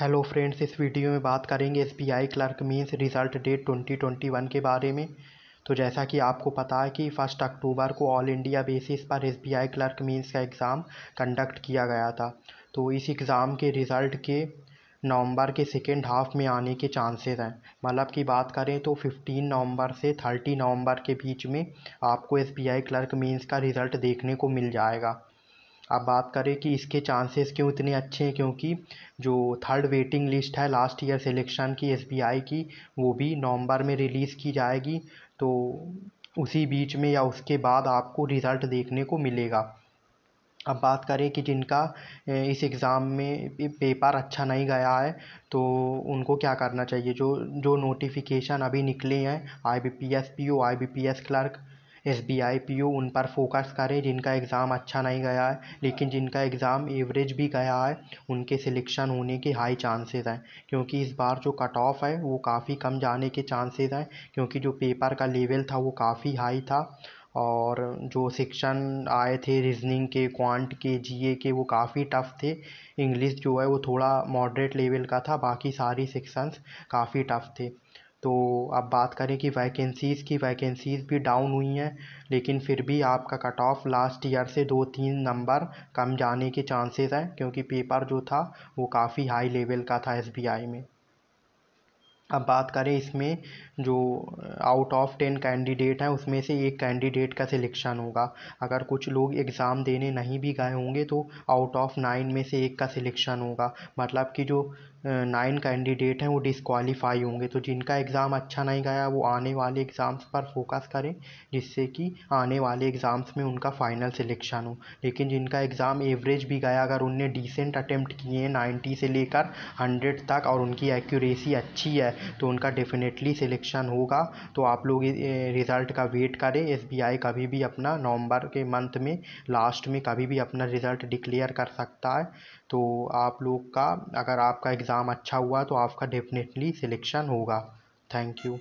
hello friends इस video में बात करेंगे S B I clerk mains result date twenty twenty one के बारे में तो जैसा कि आपको पता है कि फर्स्ट अक्टूबर को ऑल इंडिया बेसिस पर S B I clerk mains का एग्ज़ाम कंडक्ट किया गया था तो इस एग्ज़ाम के रिज़ल्ट के नवंबर के सेकेंड हाफ़ में आने के चांसेस हैं मतलब की बात करें तो फिफ्टीन नवंबर से थर्टी नवंबर के बीच में आपको S B I clerk mains का रिज़ल्ट देखने को मिल जाएगा अब बात करें कि इसके चांसेस क्यों इतने अच्छे हैं क्योंकि जो थर्ड वेटिंग लिस्ट है लास्ट ईयर सिलेक्शन की एस बी आई की वो भी नवंबर में रिलीज़ की जाएगी तो उसी बीच में या उसके बाद आपको रिज़ल्ट देखने को मिलेगा अब बात करें कि जिनका इस एग्ज़ाम में पेपर अच्छा नहीं गया है तो उनको क्या करना चाहिए जो जो नोटिफिकेशन अभी निकले हैं I B P S P O I B P S clerk S B I P O उन पर फोकस करें जिनका एग्ज़ाम अच्छा नहीं गया है लेकिन जिनका एग्ज़ाम एवरेज भी गया है उनके सिलेक्शन होने के हाई चांसेस हैं क्योंकि इस बार जो कट ऑफ है वो काफ़ी कम जाने के चांसेज़ हैं क्योंकि जो पेपर का लेवल था वो काफ़ी हाई था और जो सेक्शन आए थे रीज़निंग के क्वांट के जी ए के वो काफ़ी टफ़ थे इंग्लिश जो है वो थोड़ा मॉडरेट लेवल का था बाकी सारी सेक्शंस काफ़ी टफ़ थे तो आप बात करें कि वैकेंसीज़ की वैकेंसीज़ भी डाउन हुई हैं लेकिन फिर भी आपका कट ऑफ लास्ट ईयर से दो तीन नंबर कम जाने के चांसेज़ हैं क्योंकि पेपर जो था वो काफ़ी हाई लेवल का था एस बी आई में अब बात करें इसमें जो आउट ऑफ टेन कैंडिडेट हैं उसमें से एक कैंडिडेट का सिलेक्शन होगा अगर कुछ लोग एग्ज़ाम देने नहीं भी गए होंगे तो आउट ऑफ नाइन में से एक का सिलेक्शन होगा मतलब कि जो नाइन कैंडिडेट हैं वो डिसक्वालीफाई होंगे तो जिनका एग्ज़ाम अच्छा नहीं गया वो आने वाले एग्ज़ाम्स पर फ़ोकस करें जिससे कि आने वाले एग्ज़ाम्स में उनका फ़ाइनल सिलेक्शन हो लेकिन जिनका एग्ज़ाम एवरेज भी गया अगर उनने डिसेंट अटैम्प्ट किए हैं नाइन्टी से लेकर हंड्रेड तक और उनकी एक्यूरेसी अच्छी है तो उनका डेफ़िनेटली सिलेक्शन होगा तो आप लोग रिज़ल्ट का वेट करें एस कभी भी अपना नवंबर के मंथ में लास्ट में कभी भी अपना रिज़ल्ट डिक्लेयर कर सकता है तो आप लोग का अगर आपका एग्ज़ाम अच्छा हुआ तो आपका डेफ़िनेटली सिलेक्शन होगा थैंक यू